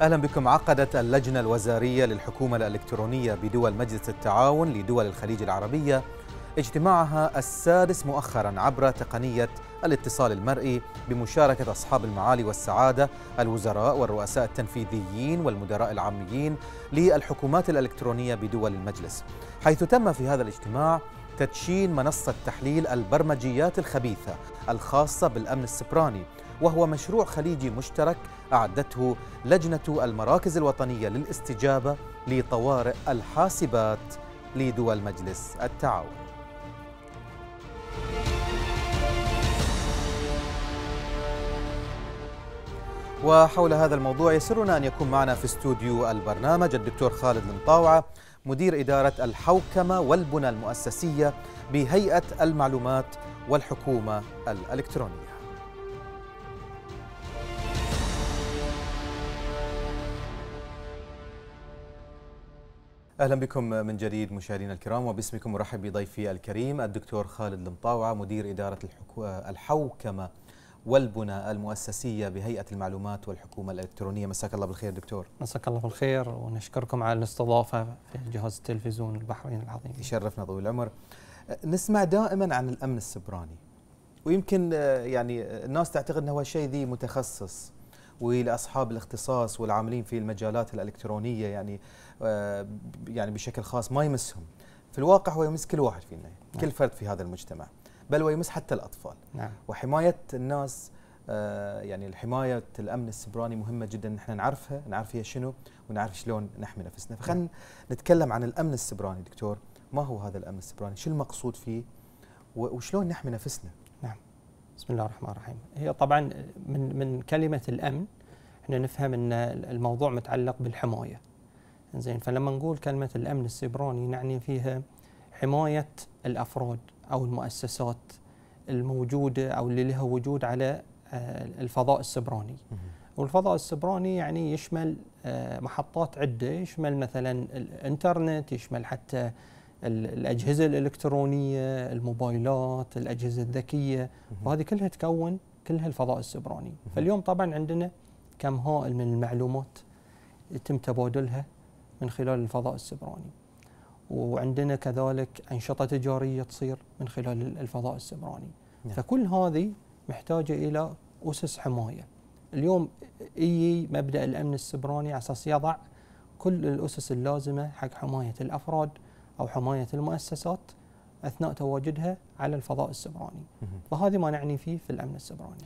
أهلا بكم عقدت اللجنة الوزارية للحكومة الإلكترونية بدول مجلس التعاون لدول الخليج العربية اجتماعها السادس مؤخرا عبر تقنية الاتصال المرئي بمشاركة أصحاب المعالي والسعادة الوزراء والرؤساء التنفيذيين والمدراء العاميين للحكومات الإلكترونية بدول المجلس حيث تم في هذا الاجتماع تدشين منصة تحليل البرمجيات الخبيثة الخاصة بالأمن السبراني وهو مشروع خليجي مشترك أعدته لجنة المراكز الوطنية للاستجابة لطوارئ الحاسبات لدول مجلس التعاون وحول هذا الموضوع يسرنا أن يكون معنا في استوديو البرنامج الدكتور خالد المطاوعة مدير إدارة الحوكمة والبنى المؤسسية بهيئة المعلومات والحكومة الإلكترونية اهلا بكم من جديد مشاهدينا الكرام وباسمكم ارحب بضيفي الكريم الدكتور خالد المطاوعه مدير اداره الحوكمه والبنى المؤسسيه بهيئه المعلومات والحكومه الالكترونيه مساك الله بالخير دكتور مساك الله بالخير ونشكركم على الاستضافه في جهاز التلفزيون البحرين العظيم يشرفنا طويل العمر نسمع دائما عن الامن السبراني ويمكن يعني الناس تعتقد انه هو شيء ذي متخصص ولاصحاب الاختصاص والعاملين في المجالات الالكترونيه يعني آه، يعني بشكل خاص ما يمسهم في الواقع هو يمس كل واحد فينا نعم. كل فرد في هذا المجتمع بل ويمس حتى الأطفال نعم. وحماية الناس آه، يعني حماية الأمن السبراني مهمة جدا نحن نعرفها نعرف هي شنو ونعرف شلون نحمي نفسنا فخلنا نعم. نتكلم عن الأمن السبراني دكتور ما هو هذا الأمن السبراني شو المقصود فيه وشلون نحمي نفسنا نعم بسم الله الرحمن الرحيم هي طبعا من من كلمة الأمن احنا نفهم أن الموضوع متعلق بالحماية زين فلما نقول كلمة الأمن السيبراني نعني فيها حماية الأفراد أو المؤسسات الموجودة أو اللي لها وجود على آه، الفضاء السبراني والفضاء السبراني يعني يشمل آه، محطات عدة يشمل مثلا الإنترنت يشمل حتى الأجهزة الإلكترونية الموبايلات الأجهزة الذكية وهذه كلها تكون كلها الفضاء السبراني فاليوم طبعا عندنا كم هائل من المعلومات يتم تبادلها من خلال الفضاء السبراني وعندنا كذلك أنشطة تجارية تصير من خلال الفضاء السبراني نعم. فكل هذه محتاجة إلى أسس حماية اليوم إي مبدأ الأمن السبراني على أساس يضع كل الأسس اللازمة حق حماية الأفراد أو حماية المؤسسات أثناء تواجدها على الفضاء السبراني فهذه ما نعني فيه في الأمن السبراني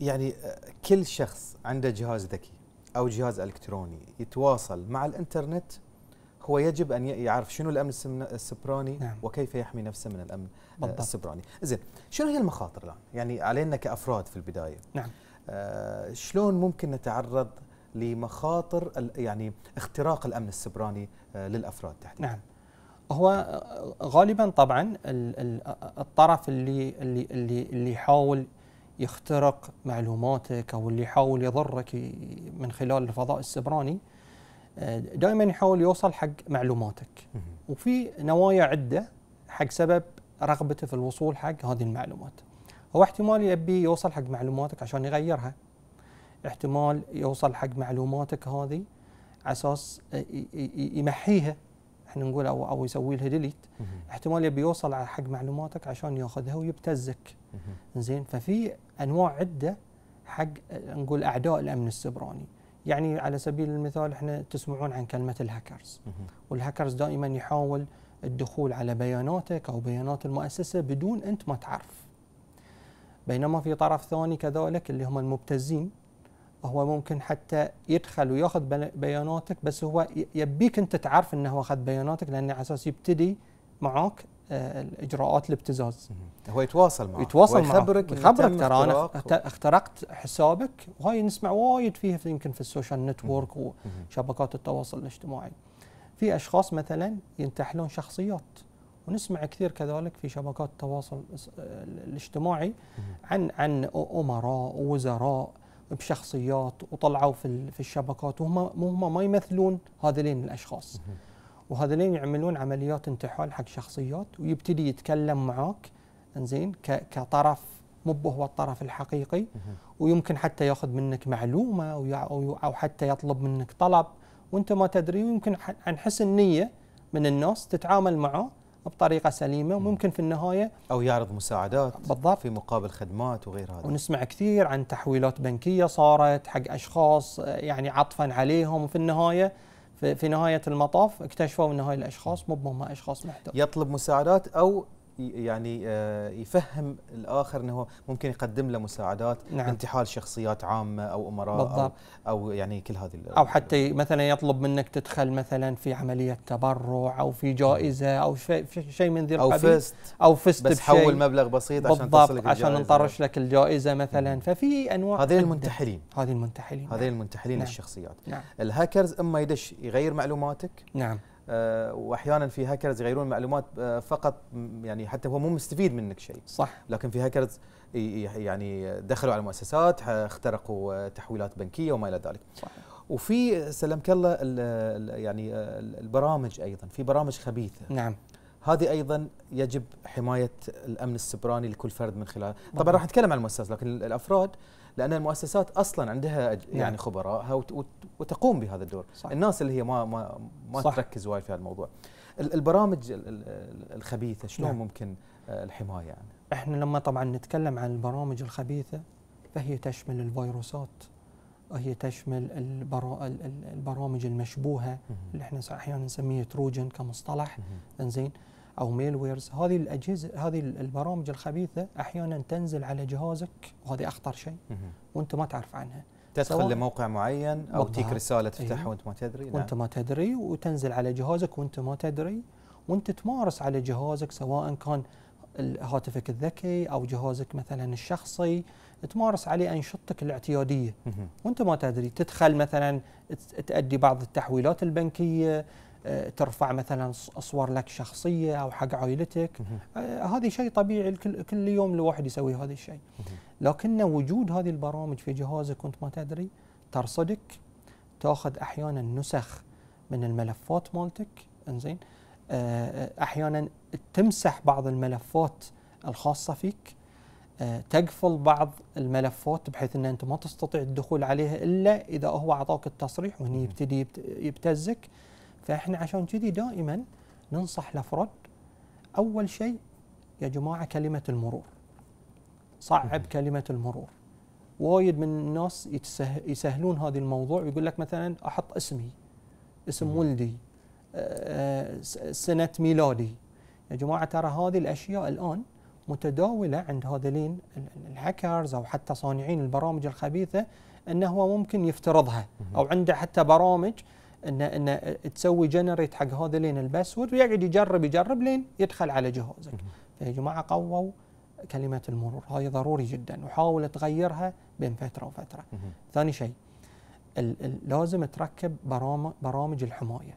يعني كل شخص عنده جهاز ذكي او جهاز الكتروني يتواصل مع الانترنت هو يجب ان يعرف شنو الامن السبراني نعم. وكيف يحمي نفسه من الامن آه، بالضبط. السبراني زين شنو هي المخاطر الان يعني علينا كافراد في البدايه نعم آه شلون ممكن نتعرض لمخاطر يعني اختراق الامن السبراني آه للافراد تحديدا نعم هو آه، غالبا طبعا الطرف اللي اللي اللي, اللي يحاول يخترق معلوماتك او اللي يحاول يضرك من خلال الفضاء السبراني آه، دائما يحاول يوصل حق معلوماتك وفي نوايا عده حق سبب رغبته في الوصول حق هذه المعلومات هو احتمال يبي يوصل حق معلوماتك عشان يغيرها احتمال يوصل حق معلوماتك هذه اساس آه، يمحيها احنا نقول او او يسوي لها ديليت احتمال يبي يوصل حق معلوماتك عشان ياخذها ويبتزك زين ففي انواع عده حق نقول اعداء الامن السبراني يعني على سبيل المثال احنا تسمعون عن كلمه الهاكرز والهاكرز دائما يحاول الدخول على بياناتك او بيانات المؤسسه بدون انت ما تعرف بينما في طرف ثاني كذلك اللي هم المبتزين هو ممكن حتى يدخل وياخذ بياناتك بس هو يبيك انت تعرف انه هو اخذ بياناتك لانه على اساس يبتدي معاك الاجراءات الابتزاز هو يتواصل معك يتواصل معك يخبرك يخبرك ترى انا اخترقت حسابك وهاي نسمع وايد فيها في يمكن في السوشيال نتورك وشبكات التواصل الاجتماعي في اشخاص مثلا ينتحلون شخصيات ونسمع كثير كذلك في شبكات التواصل الاجتماعي عن عن امراء ووزراء بشخصيات وطلعوا في الشبكات وهم ما يمثلون هذين الاشخاص وهذولين يعملون عمليات انتحال حق شخصيات ويبتدي يتكلم معاك انزين كطرف مو هو الطرف الحقيقي ويمكن حتى ياخذ منك معلومه او او حتى يطلب منك طلب وانت ما تدري ويمكن عن حسن نيه من الناس تتعامل معه بطريقه سليمه وممكن في النهايه او يعرض مساعدات بالضبط في مقابل خدمات وغير هذا ونسمع كثير عن تحويلات بنكيه صارت حق اشخاص يعني عطفا عليهم وفي النهايه في نهايه المطاف اكتشفوا ان هاي الاشخاص مو هم اشخاص محتوى يطلب مساعدات او يعني آه، يفهم الاخر انه ممكن يقدم له مساعدات نعم. انتحال شخصيات عامه او امراء بالضبط. أو, او يعني كل هذه او حتى مثلا يطلب منك تدخل مثلا في عمليه تبرع او في جائزه او شيء من ذي القبيل او فزت او فزت بس حول مبلغ بسيط عشان تصلك عشان نطرش لك الجائزه مثلا ففي انواع هذين المنتحلين هذين المنتحلين هذين المنتحلين نعم. الشخصيات نعم. الهاكرز اما يدش يغير معلوماتك نعم آه، واحيانا في هاكرز يغيرون معلومات آه، فقط يعني حتى هو مو مستفيد منك شيء صح لكن في هاكرز يعني دخلوا على المؤسسات اخترقوا آه، تحويلات بنكيه وما الى ذلك صح. وفي سلمك الله يعني البرامج ايضا في برامج خبيثه نعم هذه ايضا يجب حمايه الامن السبراني لكل فرد من خلال طبعا راح نتكلم عن المؤسسات لكن الافراد لان المؤسسات اصلا عندها نعم. يعني خبراءها وتقوم بهذا الدور صح. الناس اللي هي ما ما ما صح. تركز وايد في هذا الموضوع البرامج الخبيثه شلون نعم. ممكن آه، الحمايه يعني؟ احنا لما طبعا نتكلم عن البرامج الخبيثه فهي تشمل الفيروسات وهي تشمل البرامج المشبوهه اللي احنا احيانا نسميه تروجن كمصطلح انزين او ميل ويرز هذه الاجهزه هذه البرامج الخبيثه احيانا تنزل على جهازك وهذه اخطر شيء وانت ما تعرف عنها تدخل لموقع معين او تجيك رساله إيه. تفتحها ايه وانت ما تدري نعم. وانت ما تدري وتنزل على جهازك وانت ما تدري وانت تمارس على جهازك سواء كان هاتفك الذكي او جهازك مثلا الشخصي تمارس عليه انشطتك الاعتياديه وانت ما تدري تدخل مثلا تؤدي بعض التحويلات البنكيه آه، ترفع مثلا صور لك شخصيه او حق عائلتك آه، هذا شيء طبيعي الكل كل يوم الواحد يسوي هذا الشيء لكن وجود هذه البرامج في جهازك وانت ما تدري ترصدك تاخذ احيانا نسخ من الملفات مالتك انزين آه، احيانا تمسح بعض الملفات الخاصه فيك تقفل بعض الملفات بحيث ان انت ما تستطيع الدخول عليها الا اذا هو اعطاك التصريح وهني يبتدي يبتزك فاحنا عشان كذي دائما ننصح الافراد اول شيء يا جماعه كلمه المرور صعب كلمه المرور وايد من الناس يسهلون هذا الموضوع ويقول لك مثلا احط اسمي اسم ولدي آه، سنه ميلادي يا جماعه ترى هذه الاشياء الان متداوله عند هذولين الهاكرز او حتى صانعين البرامج الخبيثه انه هو ممكن يفترضها او عنده حتى برامج ان ان تسوي جنريت حق هذا لين الباسورد ويقعد يجرب يجرب لين يدخل على جهازك فيا جماعه قووا كلمه المرور هاي ضروري جدا وحاول تغيرها بين فتره وفتره ثاني شيء لازم تركب برامج برامج الحمايه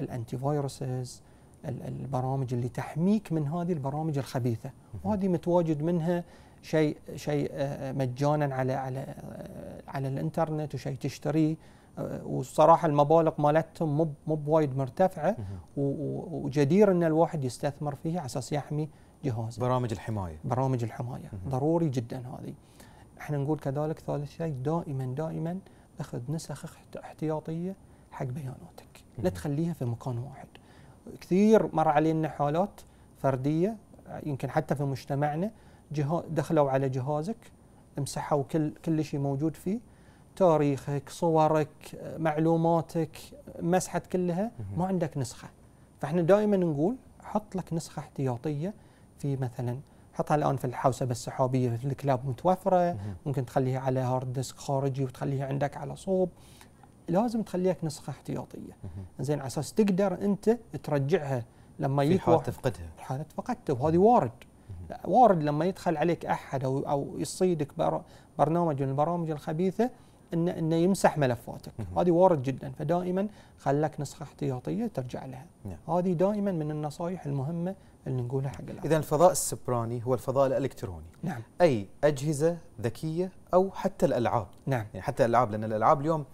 الانتي فايروسز البرامج اللي تحميك من هذه البرامج الخبيثه وهذه متواجد منها شيء شيء آه، آه، مجانا على على على الانترنت وشيء تشتريه آه، والصراحه المبالغ مالتهم مو مو بوايد مرتفعه وجدير ان الواحد يستثمر فيها على اساس يحمي جهازه. برامج الحمايه. برامج الحمايه ضروري جدا هذه. احنا نقول كذلك ثالث شيء دائما دائما اخذ نسخ احتياطيه حق بياناتك، لا تخليها في مكان واحد. كثير مر علينا حالات فرديه يمكن حتى في مجتمعنا دخلوا على جهازك مسحوا كل كل شيء موجود فيه تاريخك صورك معلوماتك مسحت كلها ما عندك نسخه فاحنا دائما نقول حط لك نسخه احتياطيه في مثلا حطها الان في الحوسبه السحابيه في الكلاب متوفره ممكن تخليها على هارد ديسك خارجي وتخليها عندك على صوب لازم تخليك نسخه احتياطيه زين على اساس تقدر انت ترجعها لما في حالة تفقدها في حال وهذه وارد وارد لما يدخل عليك احد او او يصيدك برنامج من البرامج الخبيثه ان انه يمسح ملفاتك هذه وارد جدا فدائما خلك نسخه احتياطيه ترجع لها نعم. هذه دائما من النصائح المهمه اللي نقولها حق العالم اذا الفضاء السبراني هو الفضاء الالكتروني نعم اي اجهزه ذكيه او حتى الالعاب نعم يعني حتى الالعاب لان الالعاب اليوم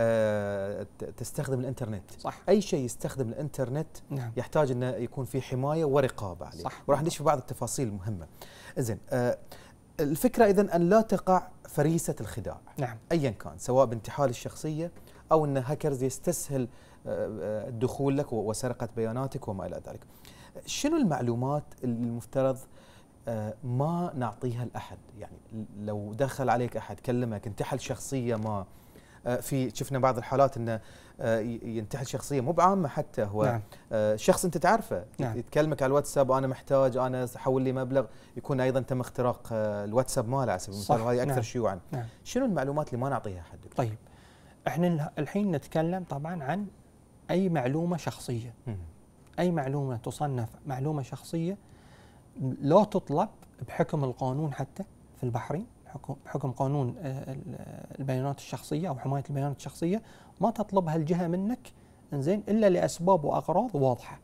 آه، تستخدم الانترنت صح اي شيء يستخدم الانترنت نعم. يحتاج انه يكون في حمايه ورقابه عليه صح وراح ندش في بعض التفاصيل المهمه زين آه الفكرة إذا أن لا تقع فريسة الخداع نعم. أيا كان سواء بانتحال الشخصية أو أن هاكرز يستسهل آه، آه، الدخول لك وسرقة بياناتك وما إلى ذلك شنو المعلومات اللي المفترض آه، ما نعطيها لأحد يعني لو دخل عليك أحد كلمك انتحل شخصية ما آه، في شفنا بعض الحالات انه آه، ينتحل شخصيه مو بعامه حتى هو نعم. آه، شخص انت تعرفه نعم. يتكلمك على الواتساب انا محتاج انا حول لي مبلغ يكون ايضا تم اختراق الواتساب ماله على سبيل المثال هذه اكثر نعم. شيوعا نعم. شنو المعلومات اللي ما نعطيها حد طيب احنا الحين نتكلم طبعا عن اي معلومه شخصيه م. اي معلومه تصنف معلومه شخصيه لا تطلب بحكم القانون حتى في البحرين بحكم قانون آه، البيانات الشخصيه او حمايه البيانات الشخصيه ما تطلبها الجهه منك انزين الا لاسباب واغراض واضحه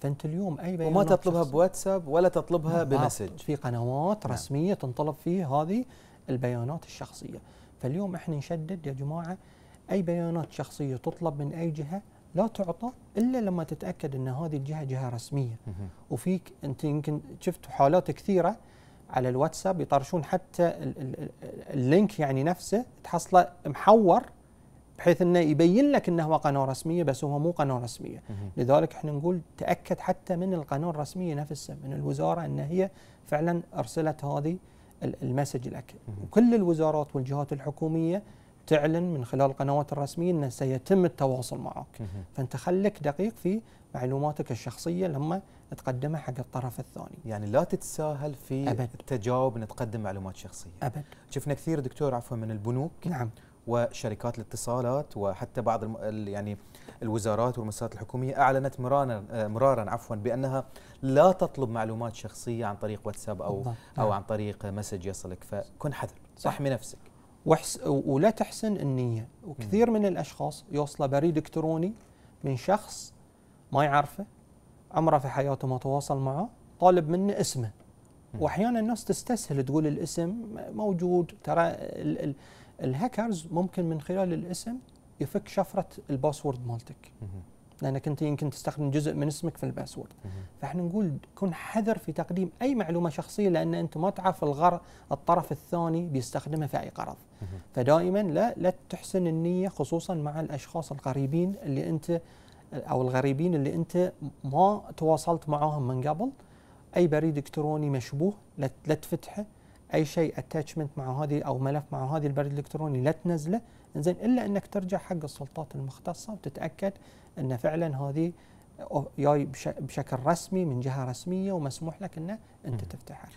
فانت اليوم اي بيانات وما تطلبها بواتساب ولا تطلبها بمسج في قنوات نعم. رسميه تنطلب فيه هذه البيانات الشخصيه فاليوم احنا نشدد يا جماعه اي بيانات شخصيه تطلب من اي جهه لا تعطى الا لما تتاكد ان هذه الجهه جهه رسميه وفيك انت يمكن شفت حالات كثيره على الواتساب يطرشون حتى اللينك يعني نفسه تحصله محور بحيث انه يبين لك انه هو قناه رسميه بس هو مو قناه رسميه، لذلك احنا نقول تاكد حتى من القناه الرسميه نفسها من الوزاره ان هي فعلا ارسلت هذه المسج لك، وكل الوزارات والجهات الحكوميه تعلن من خلال القنوات الرسميه انه سيتم التواصل معك، فانت خليك دقيق في معلوماتك الشخصيه لما تقدمها حق الطرف الثاني يعني لا تتساهل في أبد. التجاوب ان تقدم معلومات شخصيه ابد شفنا كثير دكتور عفوا من البنوك نعم وشركات الاتصالات وحتى بعض الم... يعني الوزارات والمؤسسات الحكوميه اعلنت مرارا مرارا عفوا بانها لا تطلب معلومات شخصيه عن طريق واتساب او بالضبط. او نعم. عن طريق مسج يصلك فكن حذر صح من نفسك وحس... ولا تحسن النيه وكثير م. من الاشخاص يوصله بريد الكتروني من شخص ما يعرفه عمره في حياته ما تواصل معه طالب منه اسمه واحيانا الناس تستسهل تقول الاسم موجود ترى ال ال الهاكرز ممكن من خلال الاسم يفك شفره الباسورد مالتك لانك انت يمكن تستخدم جزء من اسمك في الباسورد فاحنا نقول كن حذر في تقديم اي معلومه شخصيه لان انت ما تعرف الغر الطرف الثاني بيستخدمها في اي غرض فدائما لا لا تحسن النيه خصوصا مع الاشخاص القريبين اللي انت او الغريبين اللي انت ما تواصلت معاهم من قبل اي بريد الكتروني مشبوه لا تفتحه اي شيء اتاتشمنت مع هذه او ملف مع هذه البريد الالكتروني لا تنزله زين الا انك ترجع حق السلطات المختصه وتتاكد ان فعلا هذه جاي بشكل رسمي من جهه رسميه ومسموح لك انه انت تفتحها.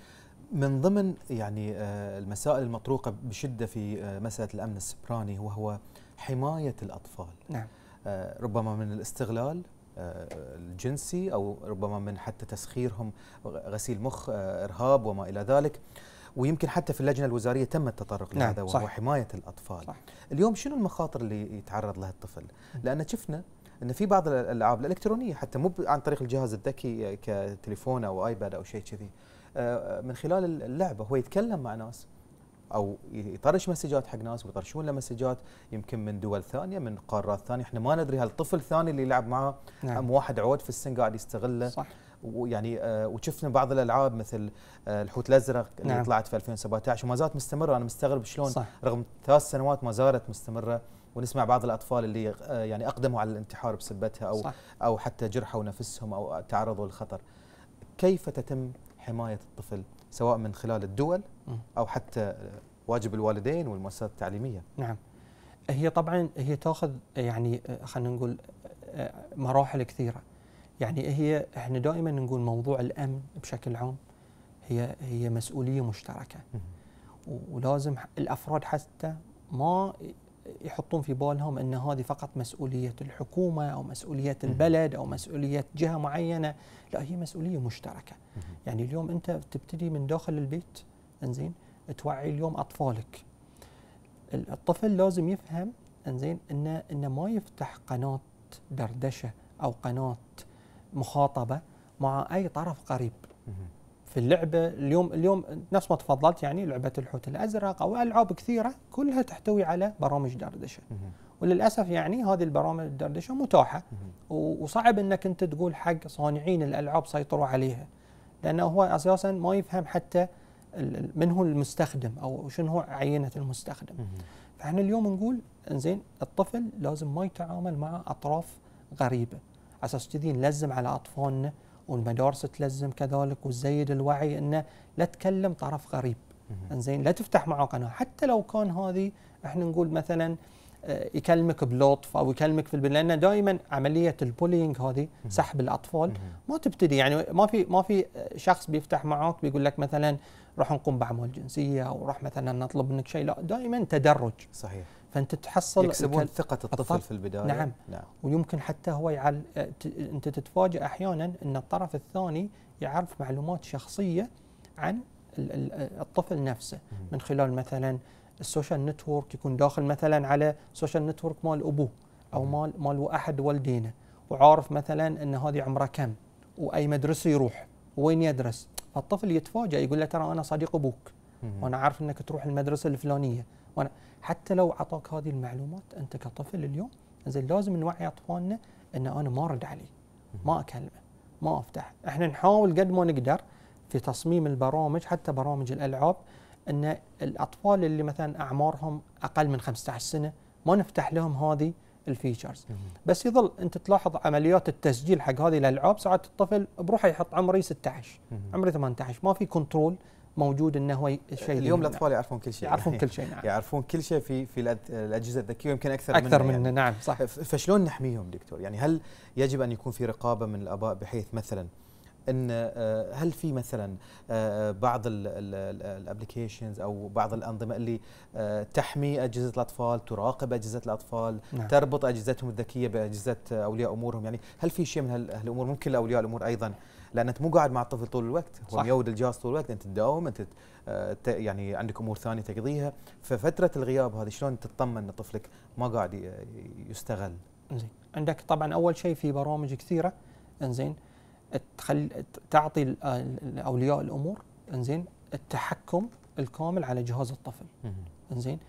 من ضمن يعني آه، المسائل المطروقه بشده في آه، مساله الامن السبراني وهو حمايه الاطفال. نعم. آه، ربما من الاستغلال آه، الجنسي او ربما من حتى تسخيرهم غسيل مخ آه، ارهاب وما الى ذلك ويمكن حتى في اللجنه الوزاريه تم التطرق نعم لهذا وهو صح حمايه الاطفال صح اليوم شنو المخاطر اللي يتعرض لها الطفل لان شفنا ان في بعض الالعاب الالكترونيه حتى مو عن طريق الجهاز الذكي كتليفون او ايباد او شيء كذي من خلال اللعبه هو يتكلم مع ناس او يطرش مسجات حق ناس ويطرشون له مسجات يمكن من دول ثانيه من قارات ثانيه احنا ما ندري هل طفل ثاني اللي يلعب معه نعم. ام واحد عود في السن قاعد يستغله صح ويعني آه وشفنا بعض الالعاب مثل آه الحوت الازرق نعم. اللي طلعت في 2017 وما زالت مستمره انا مستغرب شلون صح. رغم ثلاث سنوات ما زالت مستمره ونسمع بعض الاطفال اللي آه يعني اقدموا على الانتحار بسبتها او صح. او حتى جرحوا نفسهم او تعرضوا للخطر كيف تتم حمايه الطفل سواء من خلال الدول او حتى واجب الوالدين والمؤسسات التعليميه. نعم. هي طبعا هي تاخذ يعني آه، خلينا نقول آه، مراحل كثيره. يعني هي احنا دائما نقول موضوع الامن بشكل عام هي هي مسؤوليه مشتركه. ولازم الافراد حتى ما يحطون في بالهم ان هذه فقط مسؤوليه الحكومه او مسؤوليه البلد او مسؤوليه جهه معينه، لا هي مسؤوليه مشتركه. يعني اليوم انت تبتدي من داخل البيت انزين توعي اليوم اطفالك. الطفل لازم يفهم انزين ان انه ما يفتح قناه دردشه او قناه مخاطبه مع اي طرف قريب. في اللعبه اليوم اليوم نفس ما تفضلت يعني لعبه الحوت الازرق او العاب كثيره كلها تحتوي على برامج دردشه وللاسف يعني هذه البرامج الدردشه متاحه وصعب انك انت تقول حق صانعين الالعاب سيطروا عليها لانه هو اساسا ما يفهم حتى من هو المستخدم او شنو هو عينه المستخدم فاحنا اليوم نقول انزين الطفل لازم ما يتعامل مع اطراف غريبه على اساس كذي نلزم على اطفالنا والمدارس تلزم كذلك وتزيد الوعي انه لا تكلم طرف غريب انزين لا تفتح معه قناه حتى لو كان هذه احنا نقول مثلا آه، يكلمك بلطف او يكلمك في البن لان دائما عمليه البولينج هذه سحب الاطفال ما تبتدي يعني ما في ما في آه، شخص بيفتح معك بيقول لك مثلا راح نقوم باعمال جنسيه او راح مثلا نطلب منك شيء لا دائما تدرج صحيح فانت تحصل يكسبون ثقه الطفل في البدايه نعم, نعم. ويمكن حتى هو يعل... انت تتفاجئ احيانا ان الطرف الثاني يعرف معلومات شخصيه عن الطفل نفسه من خلال مثلا السوشيال نتورك يكون داخل مثلا على سوشيال نتورك مال ابوه او مال مال احد والدينه وعارف مثلا ان هذه عمره كم واي مدرسه يروح وين يدرس فالطفل يتفاجئ يقول له ترى انا صديق ابوك وانا عارف انك تروح المدرسه الفلانيه وانا حتى لو اعطوك هذه المعلومات انت كطفل اليوم زين لازم نوعي اطفالنا ان انا ما ارد عليه ما اكلمه ما افتح احنا نحاول قد ما نقدر في تصميم البرامج حتى برامج الالعاب ان الاطفال اللي مثلا اعمارهم اقل من 15 سنه ما نفتح لهم هذه الفيتشرز بس يظل انت تلاحظ عمليات التسجيل حق هذه الالعاب ساعات الطفل بروحه يحط عمري 16 عمري 18 ما في كنترول موجود انه هو شيء اليوم الاطفال يعرفون كل شيء يعرفون كل شيء نعم يعرفون كل شيء في في الاجهزه الذكيه يمكن اكثر اكثر من يعني نعم صح فشلون نحميهم دكتور يعني هل يجب ان يكون في رقابه من الاباء بحيث مثلا ان آه، هل في مثلا آه، بعض الابلكيشنز او بعض الانظمه اللي آه، تحمي اجهزه الاطفال تراقب اجهزه الاطفال نعم. تربط اجهزتهم الذكيه باجهزه اولياء امورهم يعني هل في شيء من هالامور ممكن لاولياء الامور ايضا لان انت مو قاعد مع الطفل طول الوقت هو يود الجهاز طول الوقت انت تداوم انت آه، يعني عندك امور ثانيه تقضيها ففتره الغياب هذه شلون تطمن ان طفلك ما قاعد يستغل زين عندك طبعا اول شيء في برامج كثيره انزين تخل تعطي اولياء الامور انزين التحكم الكامل على جهاز الطفل انزين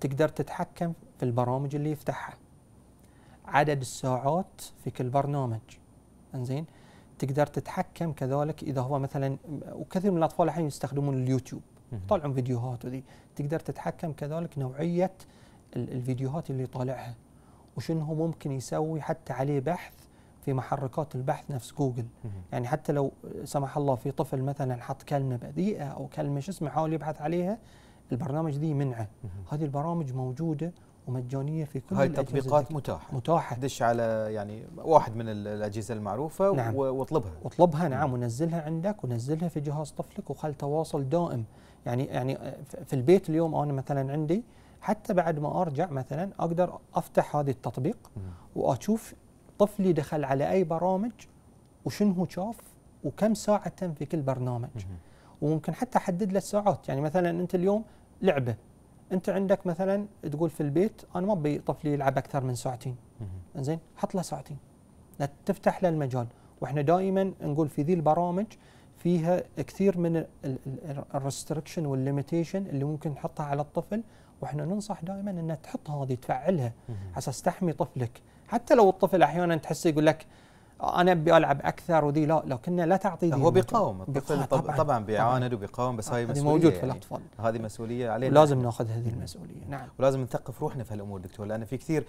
تقدر تتحكم في البرامج اللي يفتحها عدد الساعات في كل برنامج انزين تقدر تتحكم كذلك اذا هو مثلا وكثير من الاطفال الحين يستخدمون اليوتيوب يطلعون فيديوهات وذي تقدر تتحكم كذلك نوعيه الفيديوهات اللي طالعها وشنو هو ممكن يسوي حتى عليه بحث في محركات البحث نفس جوجل يعني حتى لو سمح الله في طفل مثلا حط كلمه بذيئه او كلمه شو اسمه حاول يبحث عليها البرنامج ذي منعه هذه البرامج موجوده ومجانيه في كل هاي التطبيقات متاحه متاحه دش على يعني واحد من الاجهزه المعروفه نعم واطلبها واطلبها نعم ونزلها عندك ونزلها في جهاز طفلك وخل تواصل دائم يعني يعني في البيت اليوم انا مثلا عندي حتى بعد ما ارجع مثلا اقدر افتح هذا التطبيق واشوف طفلي دخل على اي برامج وشنو هو شاف وكم ساعه تم في كل برنامج وممكن حتى احدد له الساعات يعني مثلا انت اليوم لعبه انت عندك مثلا تقول في البيت انا ما ابي طفلي يلعب اكثر من ساعتين زين حط له ساعتين لا تفتح له المجال واحنا دائما نقول في ذي البرامج فيها كثير من الريستركشن والليميتيشن اللي ممكن نحطها على الطفل واحنا ننصح دائما ان تحط هذه تفعلها على اساس تحمي طفلك حتى لو الطفل احيانا تحسه يقول لك انا ابي العب اكثر ودي لا لكن لا تعطي هو بيقاوم الطفل طبعا, طبعا بيعاند وبيقاوم بس هاي مسؤوليه موجود في يعني. الاطفال يعني هذه مسؤوليه علينا لازم ناخذ هذه المسؤوليه نعم ولازم نثقف روحنا في هالامور دكتور لان في كثير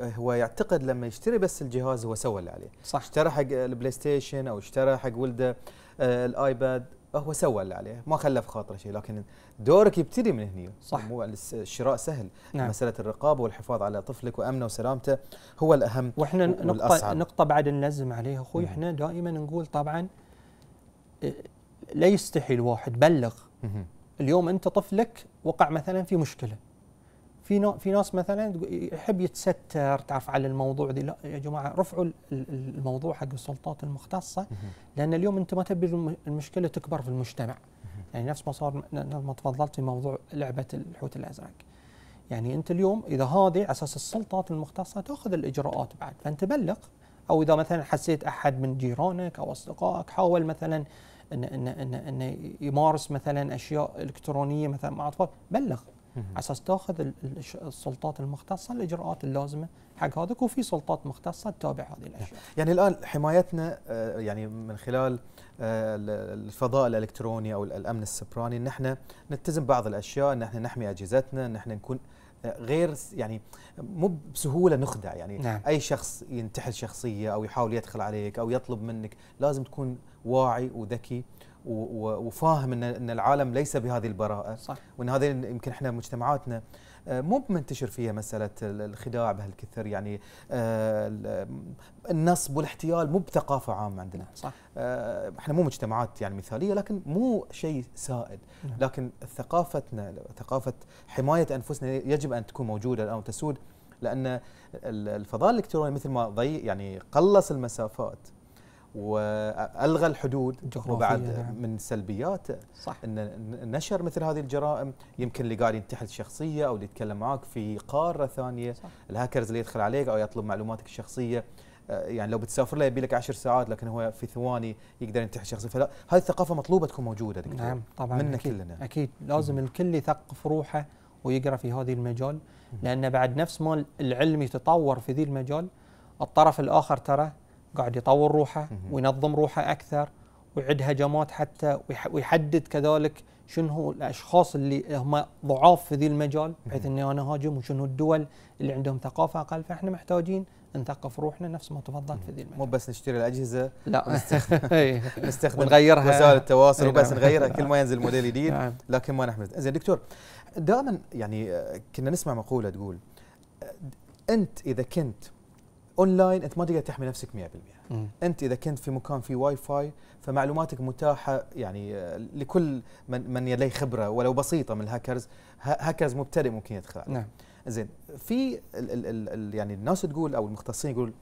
هو يعتقد لما يشتري بس الجهاز هو سوى اللي عليه صح اشترى حق البلاي ستيشن او اشترى حق ولده آه، الايباد هو سوى اللي عليه ما خلى في خاطره شيء لكن دورك يبتدي من هنا صح مو الشراء سهل نعم. مساله الرقابه والحفاظ على طفلك وامنه وسلامته هو الاهم واحنا نقطه نقطه بعد نلزم عليها اخوي احنا دائما نقول طبعا إيه، لا يستحي الواحد بلغ اليوم انت طفلك وقع مثلا في مشكله في نوع في ناس مثلا يحب يتستر تعرف على الموضوع دي لا يا جماعه رفعوا الموضوع حق السلطات المختصه لان اليوم انت ما تبي المشكله تكبر في المجتمع يعني نفس ما صار ما تفضلت في موضوع لعبه الحوت الازرق يعني انت اليوم اذا هذه على اساس السلطات المختصه تاخذ الاجراءات بعد فانت بلغ او اذا مثلا حسيت احد من جيرانك او اصدقائك حاول مثلا ان ان ان, إن يمارس مثلا اشياء الكترونيه مثلا مع اطفال بلغ على اساس تاخذ السلطات المختصه الاجراءات اللازمه حق هذاك وفي سلطات مختصه تتابع هذه نعم. الاشياء. يعني الان حمايتنا آه، يعني من خلال آه، الفضاء الالكتروني او الامن السبراني ان احنا نلتزم بعض الاشياء ان احنا نحمي اجهزتنا ان احنا نكون آه، غير يعني مو بسهوله نخدع يعني نعم. اي شخص ينتحل شخصيه او يحاول يدخل عليك او يطلب منك لازم تكون واعي وذكي وفاهم ان العالم ليس بهذه البراءه صح. وان هذه يمكن احنا مجتمعاتنا آه، مو منتشر فيها مساله الخداع بهالكثر يعني آه، النصب والاحتيال مو بثقافه عامه عندنا صح آه، احنا مو مجتمعات يعني مثاليه لكن مو شيء سائد نعم. لكن ثقافتنا ثقافه حمايه انفسنا يجب ان تكون موجوده الان وتسود لان الفضاء الالكتروني مثل ما ضيق يعني قلص المسافات والغى الحدود وبعد نعم. من سلبيات صح. ان نشر مثل هذه الجرائم يمكن اللي قاعد ينتحل شخصيه او اللي يتكلم معك في قاره ثانيه صح. الهاكرز اللي يدخل عليك او يطلب معلوماتك الشخصيه آه، يعني لو بتسافر له يبي لك 10 ساعات لكن هو في ثواني يقدر ينتحل شخصيه فلا هذه الثقافه مطلوبه تكون موجوده دكتور نعم طبعا منا أكيد كلنا اكيد لازم الكل يثقف روحه ويقرا في هذه المجال لان بعد نفس ما العلم يتطور في ذي المجال الطرف الاخر ترى قاعد يطور روحه وينظم روحه اكثر ويعد هجمات حتى ويحدد كذلك شنو الاشخاص اللي هم ضعاف في ذي المجال بحيث اني انا هاجم وشنو الدول اللي عندهم ثقافه اقل فاحنا محتاجين نثقف روحنا نفس ما تفضلت في ذي المجال مو بس نشتري الاجهزه لا نستخدم إيه. نستخدم نغيرها وسائل التواصل إيه. وبس نغيرها كل ما ينزل موديل جديد نعم. لكن ما نحمل زين دكتور دائما يعني آه، كنا نسمع مقوله تقول آه، انت اذا كنت اونلاين انت ما تقدر تحمي نفسك 100% انت اذا كنت في مكان فيه واي فاي فمعلوماتك متاحه يعني آه، لكل من من يلي خبره ولو بسيطه من الهاكرز هاكرز مبتدئ ممكن يدخل نعم زين في الـ الـ الـ يعني الناس تقول او المختصين يقول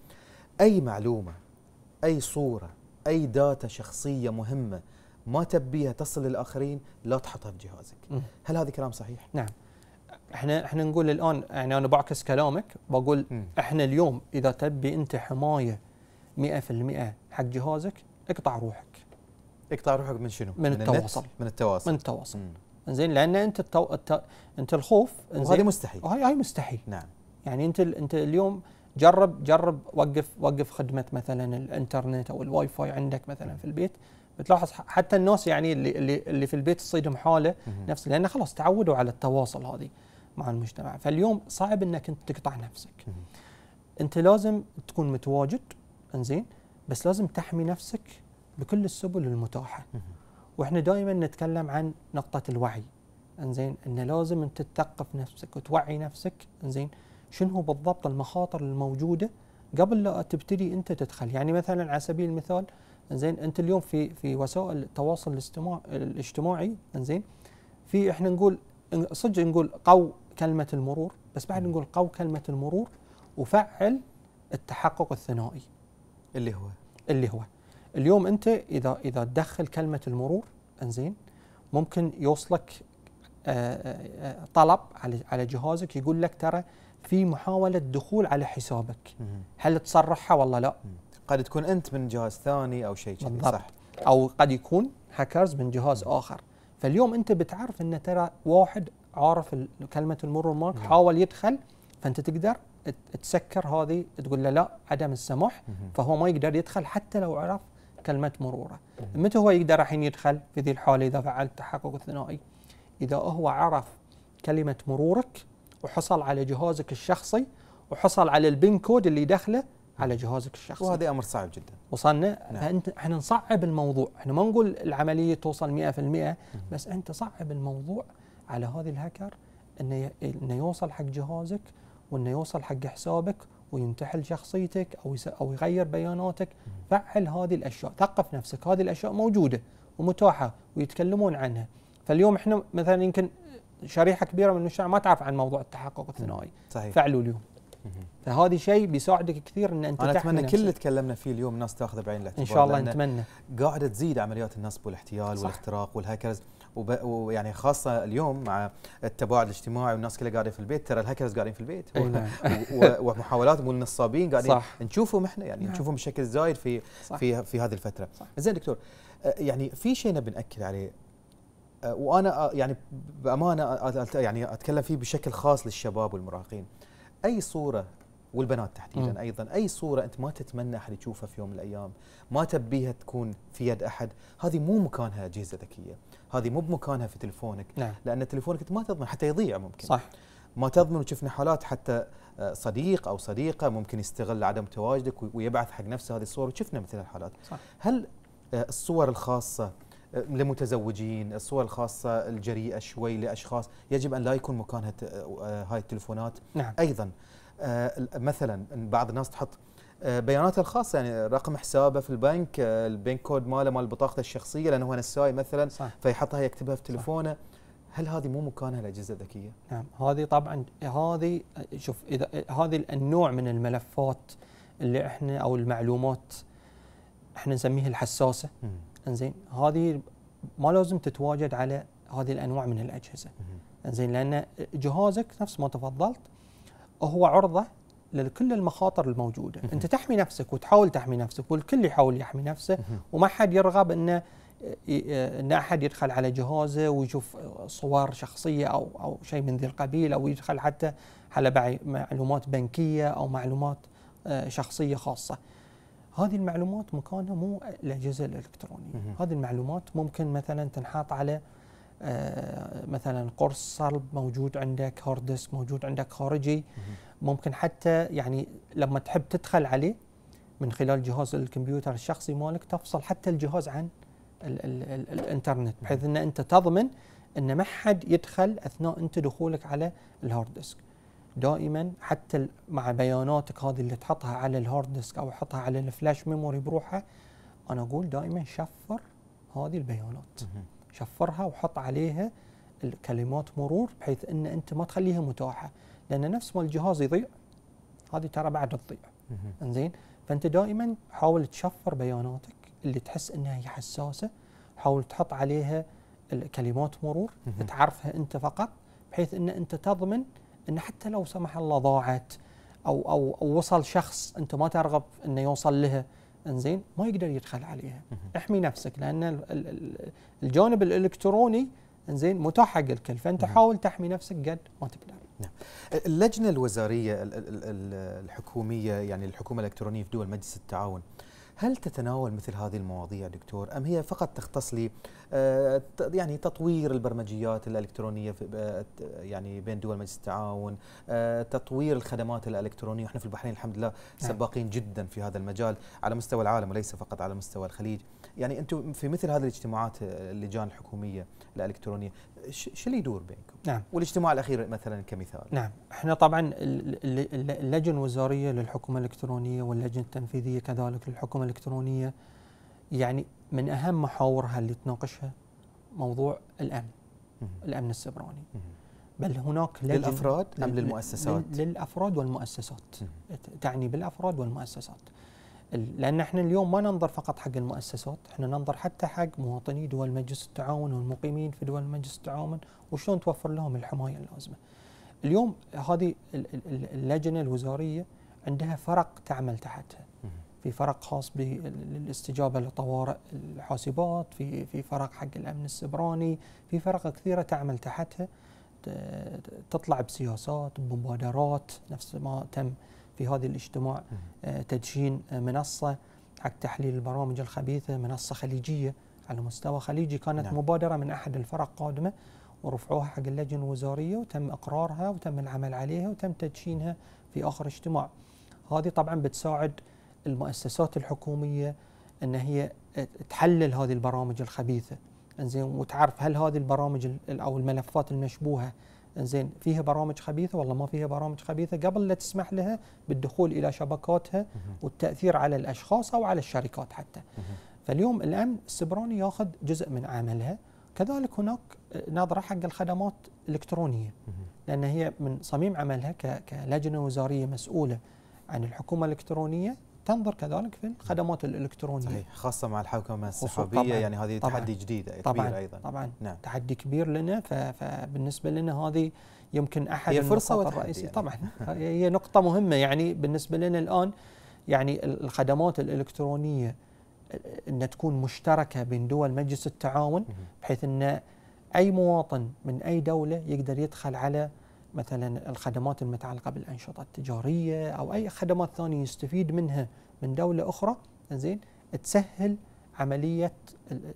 اي معلومه اي صوره اي داتا شخصيه مهمه ما تبيها تصل للاخرين لا تحطها في جهازك هل هذا كلام صحيح نعم احنا احنا نقول الان يعني انا بعكس كلامك بقول م. احنا اليوم اذا تبي انت حمايه 100% حق جهازك اقطع روحك اقطع روحك من شنو؟ من, من التواصل من التواصل من التواصل زين لان انت التو... الت... انت الخوف وهذا مستحيل وهاي هاي مستحيل نعم يعني انت ال... انت اليوم جرب جرب وقف وقف خدمه مثلا الانترنت او الواي فاي عندك مثلا في البيت بتلاحظ حتى الناس يعني اللي اللي في البيت تصيدهم حاله نفس لان خلاص تعودوا على التواصل هذه مع المجتمع فاليوم صعب انك انت تقطع نفسك انت لازم تكون متواجد انزين بس لازم تحمي نفسك بكل السبل المتاحه واحنا دائما نتكلم عن نقطه الوعي انزين انه لازم انت تثقف نفسك وتوعي نفسك انزين شنو بالضبط المخاطر الموجوده قبل لا تبتدي انت تدخل يعني مثلا على سبيل المثال زين انت اليوم في في وسائل التواصل الاجتماعي الاجتماعي زين في احنا نقول صدق نقول قو كلمه المرور بس بعد نقول قو كلمه المرور وفعل التحقق الثنائي اللي هو اللي هو اليوم انت اذا اذا تدخل كلمه المرور انزين ممكن يوصلك آه، آه، آه، طلب على على جهازك يقول لك ترى في محاوله دخول على حسابك هل تصرحها والله لا قد تكون انت من جهاز ثاني او شيء صح او قد يكون هاكرز من جهاز اخر فاليوم انت بتعرف ان ترى واحد عارف كلمه المرور مارك نعم. حاول يدخل فانت تقدر تسكر هذه تقول له لا عدم السماح فهو ما يقدر يدخل حتى لو عرف كلمه مروره متى هو يقدر الحين يدخل في ذي الحاله اذا فعلت تحقق ثنائي اذا هو عرف كلمه مرورك وحصل على جهازك الشخصي وحصل على البين كود اللي دخله على جهازك الشخصي وهذا امر صعب جدا وصلنا نعم. فانت احنا نصعب الموضوع احنا ما نقول العمليه توصل 100% بس انت صعب الموضوع على هذا الهاكر انه انه يوصل حق جهازك وانه يوصل حق حسابك وينتحل شخصيتك او او يغير بياناتك فعل هذه الاشياء ثقف نفسك هذه الاشياء موجوده ومتاحه ويتكلمون عنها فاليوم احنا مثلا يمكن شريحه كبيره من المجتمع ما تعرف عن موضوع التحقق الثنائي صحيح فعلوا اليوم فهذا شيء بيساعدك كثير ان انت انا اتمنى كل اللي تكلمنا فيه اليوم الناس تاخذه بعين الاعتبار ان شاء الله نتمنى قاعده تزيد عمليات النصب والاحتيال صح. والاختراق والهاكرز ويعني خاصه اليوم مع التباعد الاجتماعي والناس كلها قاعده في البيت ترى الهاكرز قاعدين في البيت نعم. ومحاولاتهم والنصابين قاعدين صح. نشوفهم احنا يعني نعم. نشوفهم بشكل زايد في صح. في في هذه الفتره صح. زين دكتور يعني في شيء نبي ناكد عليه وانا يعني بامانه يعني اتكلم فيه بشكل خاص للشباب والمراهقين اي صوره والبنات تحديدا م. ايضا اي صوره انت ما تتمنى احد يشوفها في يوم من الايام ما تبيها تكون في يد احد هذه مو مكانها اجهزه ذكيه هذه مو بمكانها في تلفونك نعم. لان تلفونك انت ما تضمن حتى يضيع ممكن صح ما تضمن وشفنا حالات حتى آه، صديق او صديقه ممكن يستغل عدم تواجدك ويبعث حق نفسه هذه الصور وشفنا مثل الحالات صح. هل آه، الصور الخاصه لمتزوجين الصور الخاصة الجريئة شوي لأشخاص يجب أن لا يكون مكان آه، هاي التلفونات نعم. أيضا آه، مثلا بعض الناس تحط آه، بياناته الخاصة يعني رقم حسابه في البنك البنك كود ماله مال بطاقته الشخصية لأنه هو نساي مثلا صح. فيحطها يكتبها في تلفونه هل هذه مو مكانها الأجهزة الذكية؟ نعم هذه طبعا هذه شوف إذا هذه النوع من الملفات اللي احنا أو المعلومات احنا نسميها الحساسة م. انزين هذه ما لازم تتواجد على هذه الانواع من الاجهزه انزين لان جهازك نفس ما تفضلت هو عرضه لكل المخاطر الموجوده انت تحمي نفسك وتحاول تحمي نفسك والكل يحاول يحمي نفسه وما حد يرغب انه ان احد يدخل على جهازه ويشوف صور شخصيه او او شيء من ذي القبيل او يدخل حتى على معلومات بنكيه او معلومات آه، شخصيه خاصه هذه المعلومات مكانها مو الاجهزه الالكترونيه هذه المعلومات ممكن مثلا تنحط على آه، مثلا قرص صلب موجود عندك هارد ديسك موجود عندك خارجي ممكن حتى يعني لما تحب تدخل عليه من خلال جهاز الكمبيوتر الشخصي مالك تفصل حتى الجهاز عن الـ الـ الـ الانترنت بحيث ان انت تضمن ان ما حد يدخل اثناء انت دخولك على الهارد ديسك دائما حتى مع بياناتك هذه اللي تحطها على الهارد ديسك او حطها على الفلاش ميموري بروحها انا اقول دائما شفر هذه البيانات شفرها وحط عليها الكلمات مرور بحيث ان انت ما تخليها متاحه لان نفس ما الجهاز يضيع هذه ترى بعد تضيع انزين فانت دائما حاول تشفر بياناتك اللي تحس انها هي حساسه حاول تحط عليها الكلمات مرور تعرفها انت فقط بحيث ان انت تضمن ان حتى لو سمح الله ضاعت او او وصل شخص انت ما ترغب انه يوصل لها انزين ما يقدر يدخل عليها احمي نفسك لان الجانب الالكتروني انزين متاح حق الكل فانت حاول تحمي نفسك قد ما تقدر نعم. اللجنه الوزاريه الحكوميه يعني الحكومه الالكترونيه في دول مجلس التعاون هل تتناول مثل هذه المواضيع دكتور أم هي فقط تختص لي آه، يعني تطوير البرمجيات الإلكترونية آه، يعني بين دول مجلس التعاون آه، تطوير الخدمات الإلكترونية احنا في البحرين الحمد لله نعم. سباقين جدا في هذا المجال على مستوى العالم وليس فقط على مستوى الخليج يعني أنتم في مثل هذه الاجتماعات اللجان الحكومية الإلكترونية شو اللي يدور بينكم؟ نعم والاجتماع الاخير مثلا كمثال نعم احنا طبعا اللجنه الوزاريه للحكومه الالكترونيه واللجنه التنفيذيه كذلك للحكومه الالكترونيه يعني من اهم محاورها اللي تناقشها موضوع الامن الامن السبراني بل هناك لجنة للافراد ام للمؤسسات؟ للافراد والمؤسسات تعني بالافراد والمؤسسات لان احنا اليوم ما ننظر فقط حق المؤسسات، احنا ننظر حتى حق مواطني دول مجلس التعاون والمقيمين في دول مجلس التعاون وشلون توفر لهم الحمايه اللازمه. اليوم هذه اللجنه الوزاريه عندها فرق تعمل تحتها. في فرق خاص بالاستجابه لطوارئ الحاسبات، في في فرق حق الامن السبراني، في فرق كثيره تعمل تحتها تطلع بسياسات بمبادرات نفس ما تم في هذا الاجتماع آه، تدشين آه، منصة حق تحليل البرامج الخبيثة منصة خليجية على مستوى خليجي كانت نعم. مبادرة من أحد الفرق قادمة ورفعوها حق اللجنة الوزارية وتم إقرارها وتم العمل عليها وتم تدشينها في آخر اجتماع هذه طبعا بتساعد المؤسسات الحكومية أن هي آه، تحلل هذه البرامج الخبيثة انزين وتعرف هل هذه البرامج أو الملفات المشبوهة زين فيها برامج خبيثه والله ما فيها برامج خبيثه قبل لا تسمح لها بالدخول الى شبكاتها والتاثير على الاشخاص او على الشركات حتى. فاليوم الامن السبراني ياخذ جزء من عملها، كذلك هناك آه، نظره حق الخدمات الالكترونيه لان هي من صميم عملها كلجنه وزاريه مسؤوله عن الحكومه الالكترونيه تنظر كذلك في الخدمات الالكترونيه صحيح خاصه مع الحوكمه السحابيه يعني هذه طبعًا تحدي جديد كبير طبعًا ايضا طبعا نعم تحدي كبير لنا فبالنسبه لنا هذه يمكن احد هي فرصه الرئيسيه يعني. طبعا هي نقطه مهمه يعني بالنسبه لنا الان يعني الخدمات الالكترونيه ان تكون مشتركه بين دول مجلس التعاون بحيث ان اي مواطن من اي دوله يقدر يدخل على مثلا الخدمات المتعلقه بالانشطه التجاريه او اي خدمات ثانيه يستفيد منها من دوله اخرى زين تسهل عمليه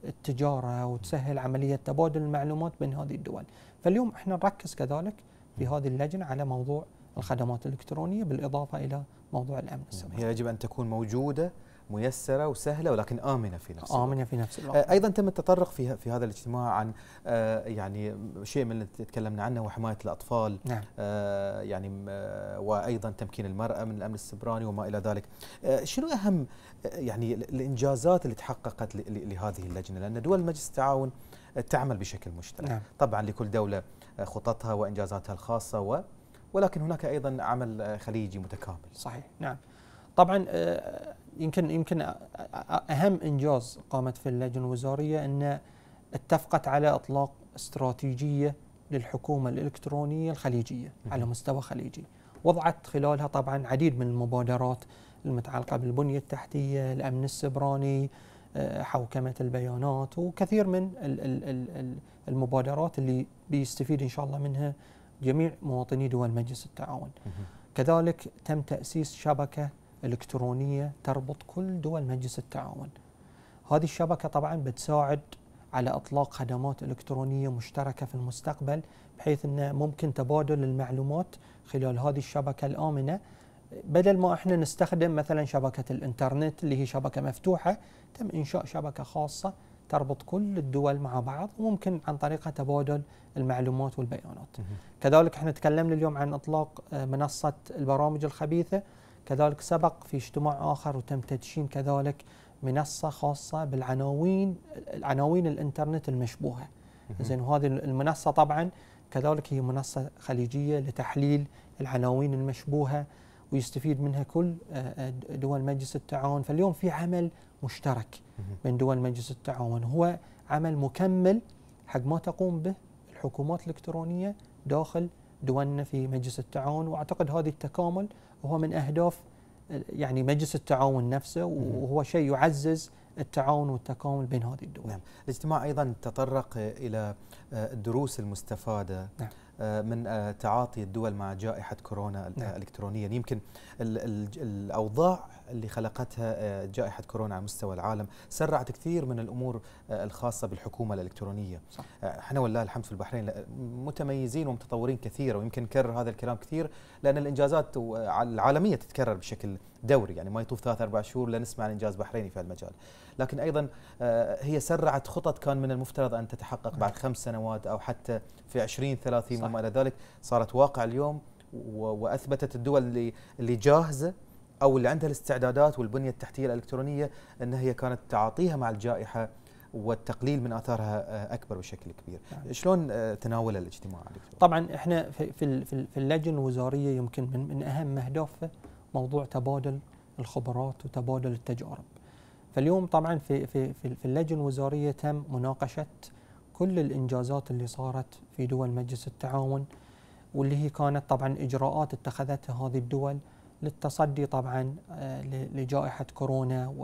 التجاره وتسهل عمليه تبادل المعلومات بين هذه الدول فاليوم احنا نركز كذلك في هذه اللجنه على موضوع الخدمات الالكترونيه بالاضافه الى موضوع الامن السيبراني هي يجب ان تكون موجوده ميسره وسهله ولكن امنه في نفس الوقت. امنه في نفس الوقت. آه، ايضا تم التطرق في في هذا الاجتماع عن آه، يعني شيء من اللي تكلمنا عنه وحمايه الاطفال نعم. آه، يعني وايضا تمكين المراه من الامن السبراني وما الى ذلك. شنو اهم يعني الانجازات اللي تحققت لهذه اللجنه لان دول مجلس التعاون تعمل بشكل مشترك. نعم. طبعا لكل دوله خططها وانجازاتها الخاصه و ولكن هناك ايضا عمل خليجي متكامل. صحيح نعم. طبعا يمكن يمكن اهم انجاز قامت في اللجنه الوزاريه ان اتفقت على اطلاق استراتيجيه للحكومه الالكترونيه الخليجيه على مستوى خليجي وضعت خلالها طبعا عديد من المبادرات المتعلقه بالبنيه التحتيه الامن السبراني آه، حوكمه البيانات وكثير من المبادرات اللي بيستفيد ان شاء الله منها جميع مواطني دول مجلس التعاون كذلك تم تاسيس شبكه إلكترونية تربط كل دول مجلس التعاون هذه الشبكة طبعا بتساعد على إطلاق خدمات إلكترونية مشتركة في المستقبل بحيث أنه ممكن تبادل المعلومات خلال هذه الشبكة الآمنة بدل ما احنا نستخدم مثلا شبكة الإنترنت اللي هي شبكة مفتوحة تم إنشاء شبكة خاصة تربط كل الدول مع بعض وممكن عن طريقها تبادل المعلومات والبيانات كذلك احنا تكلمنا اليوم عن إطلاق منصة البرامج الخبيثة كذلك سبق في اجتماع آخر وتم تدشين كذلك منصة خاصة بالعناوين العناوين الإنترنت المشبوهة زين وهذه المنصة طبعا كذلك هي منصة خليجية لتحليل العناوين المشبوهة ويستفيد منها كل آه، آه، دول مجلس التعاون فاليوم في عمل مشترك بين دول مجلس التعاون هو عمل مكمل حق ما تقوم به الحكومات الإلكترونية داخل دولنا في مجلس التعاون واعتقد هذه التكامل هو من اهداف يعني مجلس التعاون نفسه وهو شيء يعزز التعاون والتكامل بين هذه الدول. نعم، الاجتماع ايضا تطرق الى آه، الدروس المستفاده نعم. آه، من آه، تعاطي الدول مع جائحة كورونا آه، نعم. يعني يمكن الأوضاع اللي خلقتها جائحة كورونا على مستوى العالم سرعت كثير من الأمور الخاصة بالحكومة الإلكترونية صح. احنا والله الحمد في البحرين متميزين ومتطورين كثير ويمكن نكرر هذا الكلام كثير لأن الإنجازات العالمية تتكرر بشكل دوري يعني ما يطوف ثلاث أربع شهور لنسمع عن إنجاز بحريني في هالمجال لكن أيضا آه، هي سرعت خطط كان من المفترض أن تتحقق بعد خمس سنوات أو حتى في 20 30 وما إلى ذلك صارت واقع اليوم وأثبتت الدول اللي, اللي جاهزة أو اللي عندها الاستعدادات والبنية التحتية الإلكترونية أن هي كانت تعاطيها مع الجائحة والتقليل من اثارها آه، اكبر بشكل كبير يعني. شلون آه، تناول الاجتماع دكتور طبعا احنا في في اللجنه الوزاريه يمكن من من اهم اهدافها موضوع تبادل الخبرات وتبادل التجارب فاليوم طبعا في في في اللجنه الوزاريه تم مناقشه كل الانجازات اللي صارت في دول مجلس التعاون واللي هي كانت طبعا اجراءات اتخذتها هذه الدول للتصدي طبعا آه، لجائحه كورونا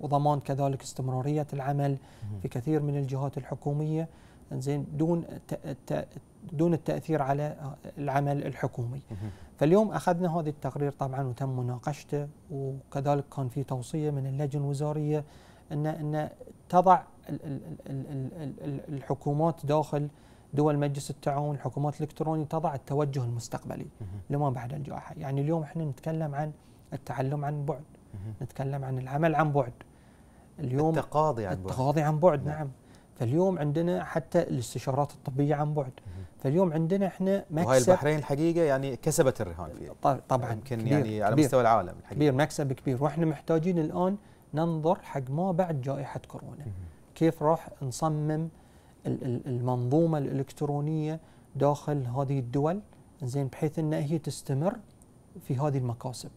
وضمان كذلك استمراريه العمل في كثير من الجهات الحكوميه زين دون دون التاثير على آه، العمل الحكومي. فاليوم اخذنا هذا التقرير طبعا وتم مناقشته وكذلك كان في توصيه من اللجنه الوزاريه ان ان تضع الحكومات داخل دول مجلس التعاون الحكومات الالكترونيه تضع التوجه المستقبلي لما بعد الجائحه، يعني اليوم احنا نتكلم عن التعلم عن بعد، نتكلم عن العمل عن بعد. اليوم التقاضي عن بعد التقاضي عن بعد نعم, نعم. فاليوم عندنا حتى الاستشارات الطبيه عن بعد فاليوم عندنا احنا مكسب وهي البحرين الحقيقه يعني كسبت الرهان فيها طبعا يمكن كبير يعني كبير على مستوى العالم الحقيقة. كبير مكسب كبير واحنا محتاجين الان ننظر حق ما بعد جائحه كورونا كيف راح نصمم المنظومه الالكترونيه داخل هذه الدول زين بحيث ان هي تستمر في هذه المكاسب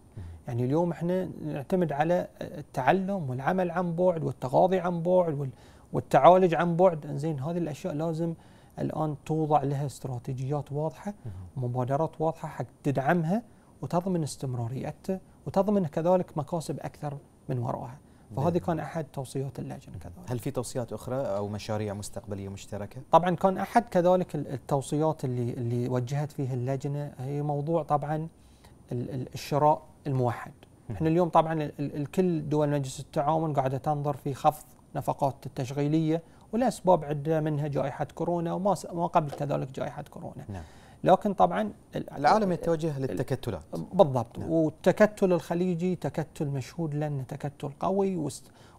يعني اليوم احنا نعتمد على التعلم والعمل عن بعد والتغاضي عن بعد والتعالج عن بعد انزين هذه الاشياء لازم الان توضع لها استراتيجيات واضحه ومبادرات واضحه حق تدعمها وتضمن استمراريته وتضمن كذلك مكاسب اكثر من وراها فهذه كان احد توصيات اللجنه كذلك هل في توصيات اخرى او مشاريع مستقبليه مشتركه طبعا كان احد كذلك التوصيات اللي اللي وجهت فيها اللجنه هي موضوع طبعا الشراء الموحد احنا اليوم طبعا الكل دول مجلس التعاون قاعده تنظر في خفض نفقات التشغيلية ولأسباب عدة منها جائحة كورونا وما ما قبل كذلك جائحة كورونا نعم. لكن طبعا العالم يتوجه للتكتلات بالضبط نعم. والتكتل الخليجي تكتل مشهود لأنه تكتل قوي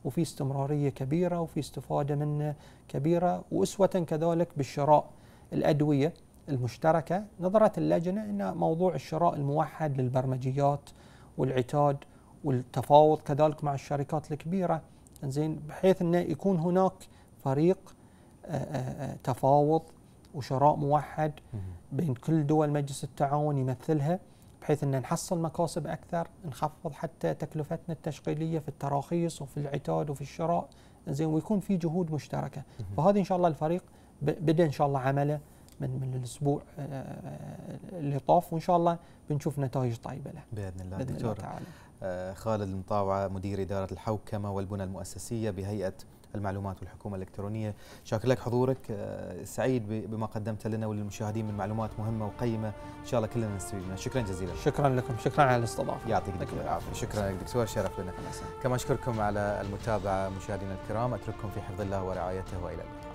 وفي استمرارية كبيرة وفي استفادة منه كبيرة وأسوة كذلك بالشراء الأدوية المشتركة نظرت اللجنة أن موضوع الشراء الموحد للبرمجيات والعتاد والتفاوض كذلك مع الشركات الكبيره زين بحيث انه يكون هناك فريق آه، آه، آه، تفاوض وشراء موحد بين كل دول مجلس التعاون يمثلها بحيث ان نحصل مكاسب اكثر، نخفض حتى تكلفتنا التشغيليه في التراخيص وفي العتاد وفي الشراء، زين ويكون في جهود مشتركه، فهذه ان شاء الله الفريق بدا ان شاء الله عمله من من الاسبوع اللي طاف وان شاء الله بنشوف نتائج طيبه له. باذن الله, بإذن الله دكتور. تعالى. آه، خالد المطاوعة مدير إدارة الحوكمة والبنى المؤسسية بهيئة المعلومات والحكومة الإلكترونية شاكر لك حضورك آه، سعيد بما قدمت لنا وللمشاهدين من معلومات مهمة وقيمة إن شاء الله كلنا نستفيد منها شكرا جزيلا شكرا لكم شكرا على الاستضافة يعطيك العافية شكرا لك دكتور شرف لنا كما أشكركم على المتابعة مشاهدينا الكرام أترككم في حفظ الله ورعايته وإلى اللقاء